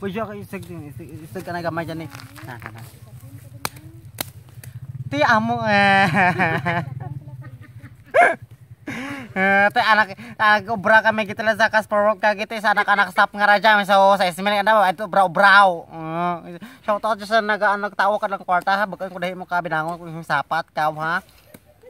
पुजो का इसक इसक कने का मजा नहीं ना ti amu eh. eh, Te anak aku ah, beraka me kita lesa kas perok kayak gitu anak-anak staff ngaraja misal saya semen ada itu brau brau. Eh, Shout out jasa naga anak tahu kan kuarta ha, bukan kudahi muka binangun sapat kau ha.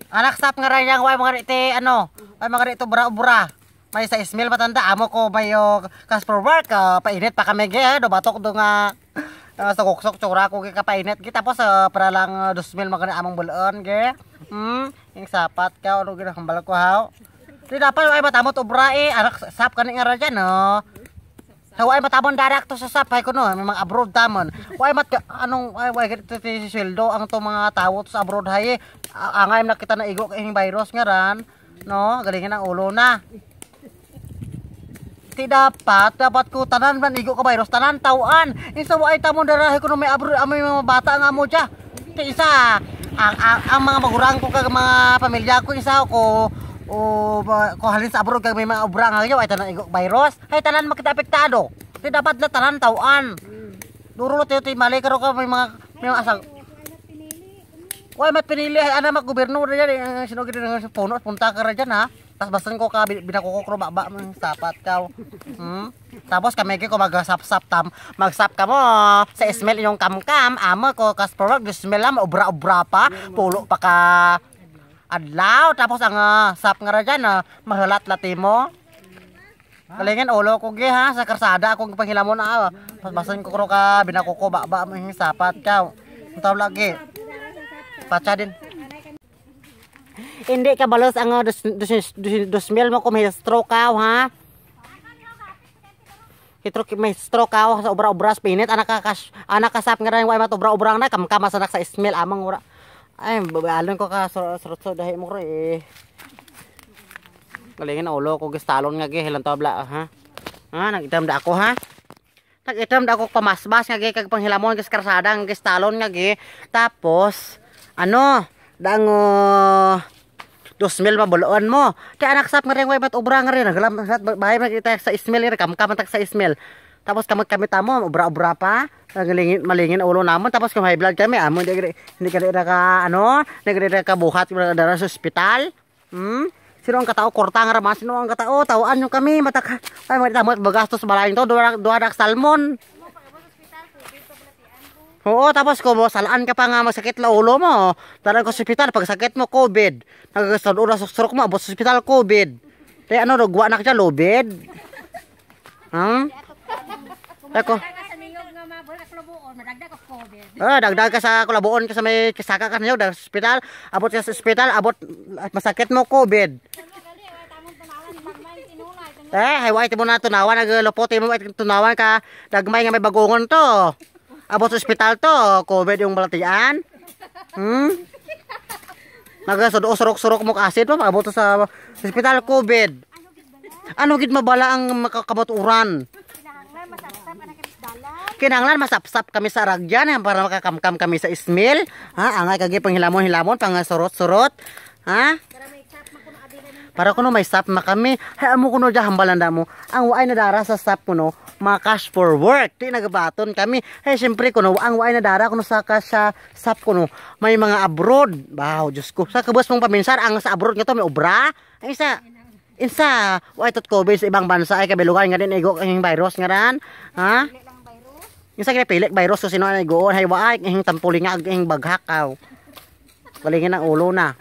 Anak staff ngaraja wae mangari te ano, wae mangari itu brau brau may sa Ismail matanda amo ko mayo kas for work uh, painit pa kami gaya do batok do nga uh, sa kuksok tsura ko kay kapainit kita po sa uh, para lang uh, ah, dusmil magana among bulon ge hmm yung sapat ka ano ginahambal ko hao di dapat ay matamot ubra eh anak sap ka nga raja no So, ay matamon darak to sa ay ko no, memang abroad tamon. Why mat anong ay why ito si Sheldo ang to mga tawot sa abroad hay. Eh. Angay nakita na igok kay virus nga ran, no, galingan ang ulo na ti dapat dapat ku tanan dan igu Bayros tanan tauan isa wa tamu darah ekonomi abru ami bata nga mo ja ti isa ang, ang, mga magurang ko ka mga pamilya ko isa ko o ko halin sa abro kag may mga obrang ayo ay tanan igu Bayros, ay tanan makita apektado ti dapat na tanan tauan duro ti ti mali karo ka may mga may mga Wah, mat pinili anak mak gubernur ya, eh, sinogid ng eh, puno punta ka ra ha. Nah tas basen kok ka bina koko kro bak bak sapat kau hmm? tapos kami ko mag sap sap tam mag sap kamo sa smell yung kam kam ama ko kas product smell am obra obra pa pulo pa adlaw tapos ang sap nga ra dyan uh, mahalat lati mo kalingan ulo ko gi ha sa karsada akong panghilamon na uh, basen ko kro ka bina koko bak bak sapat kau tau lagi pacha din Hindi ka balos ang uh, dos, dos, dos, dos mil mo kung may stroke ka, ha? Hitro may stroke ka, sa obra-obra, anak ka, anak ka sap nga rin, wala obra-obra na, kamas anak sa smell, amang ura. Ay, babalon ko ka, sorot sarot dahil mo ko eh. Galingin ulo ko, talon nga, hilang tabla, ah, ha? Ha, ah, itam da ako, ha? itam da ako pamasbas nga gi kag panghilamon gis karsadang gis talon nga gi tapos ano dango do mil ma boloan mo ti anak sap ngareng way met obra na gelam sat bahay ma kita sa Ismail, ngering kam kam tak sa smell tapos kami kami tamo obra obra pa nah, ngelingin malingin ulo namon tapos kami blood kami amo di ni hindi gani ka ano hindi gani ka buhat dara sa ospital hmm sino ang katao korta nga ramas ah, sino ang katao tawaan nyo kami matak ay ah, tamot bagastos balain to dua, dua salmon Oo, tapos ko mo, salaan ka pa nga masakit la ulo mo. Tarang ko sa ospital, pag sakit mo, COVID. Nagkakastan ulo sa mo, abot sa ospital, COVID. Te, ano, nagwa na ka lobid? Hmm? Eko. Eh, ah, dagdag ka sa kulabuon ka sa may kasaka ka niyo, sa ospital, abot sa ospital, abot masakit mo COVID. Eh, hayway mo na tunawan, naglopote mo tunawan ka, dagmay nga may bagongon to. Abot sa ospital to, COVID yung balatian. Hmm? Nagasudok-surok-surok mo asid pa, abot sa ospital COVID. Ano gid mabala ang makakabaturan? kinanglan masapsap kami sa ragyan para makakamkam kami sa ismil ha angay kagi panghilamon hilamon pang surot surot ha para kuno may stop ma kami. Hay amo kuno da hambalan da mo. Ang waay na dara sa stop kuno ma cash for work. Ti nagabaton kami. Hay syempre kuno ang waay na dara kuno sa cash sa stop kuno may mga abroad. Wow, Dios ko. Sa kabus mong paminsar ang sa abroad to may obra. Ang isa insa waay tot COVID sa ibang bansa ay kabilugan nga din igo ang virus nga ran. Ha? Insa kay pilek virus so sino ay goon hay waay ang tampuling nga ang baghakaw. Balingin ang ulo na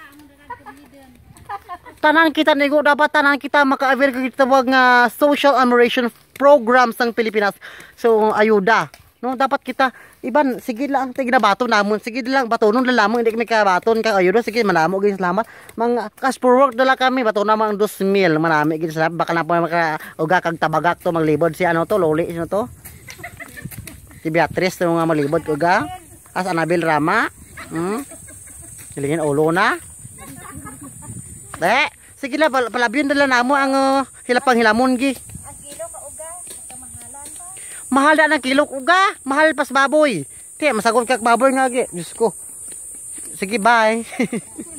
tanan kita nigo dapat tanan kita maka-avail kita wag nga social amelioration programs ng Pilipinas. So ayuda. No dapat kita iban sige lang tay ginabato namon sige lang batonon lalamo hindi kami kabaton kag ayuda sige manamo gyud salamat mang cash for work dala kami bato na mga 2000 manami gyud salamat baka na pa maka uga kag tabagak to maglibod si ano to loli sino to si Beatrice to nga malibod uga as Anabel Rama hmm Silingin ulo na De. Eh, sige na pal palabyon dala namo ang uh, hilapang hilamon gi. Ang kilo ka uga, kamahalan pa. Mahal na ang kilo uga, mahal pas baboy. Tiya, masagot kag baboy nga gi. Diyos ko. Sige, bye.